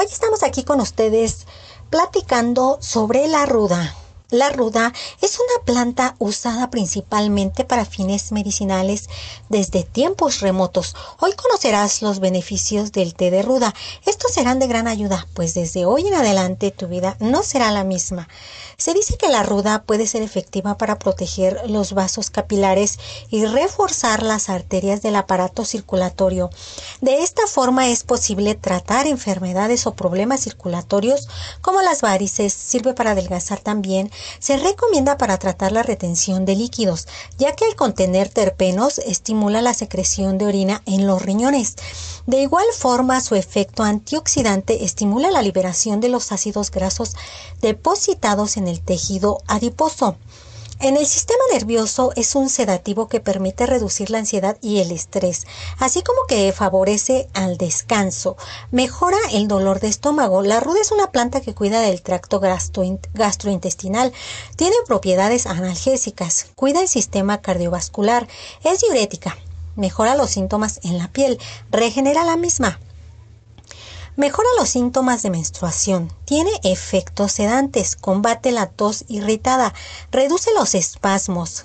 Hoy estamos aquí con ustedes platicando sobre la ruda. La ruda es una planta usada principalmente para fines medicinales desde tiempos remotos. Hoy conocerás los beneficios del té de ruda estos serán de gran ayuda, pues desde hoy en adelante tu vida no será la misma. Se dice que la ruda puede ser efectiva para proteger los vasos capilares y reforzar las arterias del aparato circulatorio. De esta forma es posible tratar enfermedades o problemas circulatorios como las varices, sirve para adelgazar también, se recomienda para tratar la retención de líquidos, ya que al contener terpenos estimula la secreción de orina en los riñones. De igual forma, su efecto anti antioxidante estimula la liberación de los ácidos grasos depositados en el tejido adiposo. En el sistema nervioso es un sedativo que permite reducir la ansiedad y el estrés, así como que favorece al descanso, mejora el dolor de estómago. La ruda es una planta que cuida del tracto gastrointestinal, tiene propiedades analgésicas, cuida el sistema cardiovascular, es diurética, mejora los síntomas en la piel, regenera la misma, Mejora los síntomas de menstruación, tiene efectos sedantes, combate la tos irritada, reduce los espasmos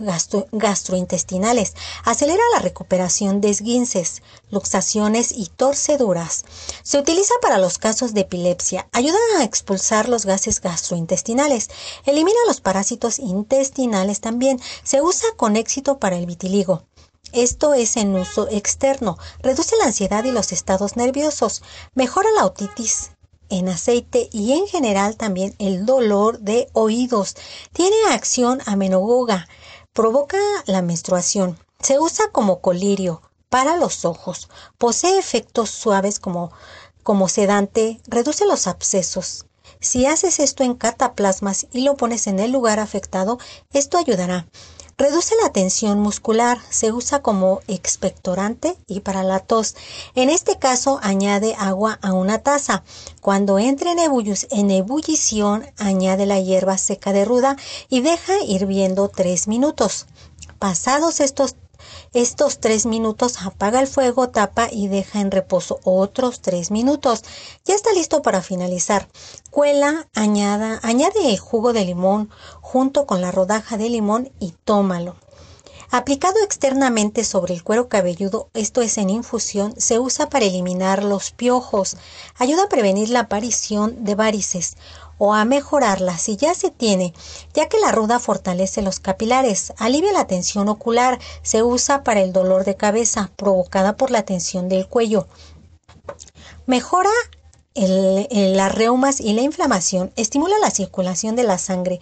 gastrointestinales, acelera la recuperación de esguinces, luxaciones y torceduras. Se utiliza para los casos de epilepsia, ayuda a expulsar los gases gastrointestinales, elimina los parásitos intestinales también, se usa con éxito para el vitiligo. Esto es en uso externo. Reduce la ansiedad y los estados nerviosos. Mejora la otitis en aceite y en general también el dolor de oídos. Tiene acción amenogoga. Provoca la menstruación. Se usa como colirio para los ojos. Posee efectos suaves como, como sedante. Reduce los abscesos. Si haces esto en cataplasmas y lo pones en el lugar afectado, esto ayudará. Reduce la tensión muscular, se usa como expectorante y para la tos. En este caso añade agua a una taza. Cuando entre en, ebullición, en ebullición añade la hierba seca de ruda y deja hirviendo 3 minutos. Pasados estos estos tres minutos apaga el fuego, tapa y deja en reposo otros tres minutos. Ya está listo para finalizar. Cuela, añada, añade el jugo de limón junto con la rodaja de limón y tómalo. Aplicado externamente sobre el cuero cabelludo, esto es en infusión, se usa para eliminar los piojos. Ayuda a prevenir la aparición de varices o a mejorarla si ya se tiene, ya que la ruda fortalece los capilares, alivia la tensión ocular, se usa para el dolor de cabeza provocada por la tensión del cuello. Mejora las reumas y la inflamación, estimula la circulación de la sangre,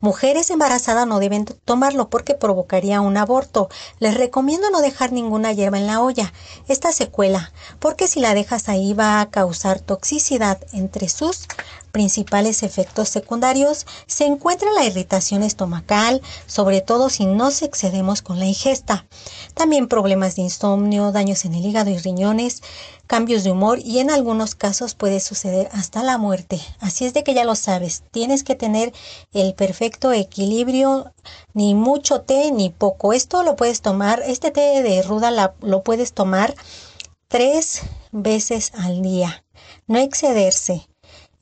Mujeres embarazadas no deben tomarlo porque provocaría un aborto. Les recomiendo no dejar ninguna hierba en la olla. Esta secuela, porque si la dejas ahí va a causar toxicidad. Entre sus principales efectos secundarios se encuentra la irritación estomacal, sobre todo si no excedemos con la ingesta. También problemas de insomnio, daños en el hígado y riñones, cambios de humor y en algunos casos puede suceder hasta la muerte. Así es de que ya lo sabes, tienes que tener el perfecto equilibrio, ni mucho té ni poco. Esto lo puedes tomar, este té de ruda lo puedes tomar tres veces al día, no excederse.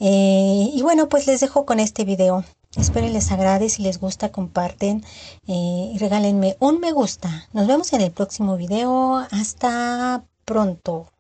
Eh, y bueno, pues les dejo con este video. Espero les agrade, si les gusta comparten y eh, regálenme un me gusta. Nos vemos en el próximo video. Hasta pronto.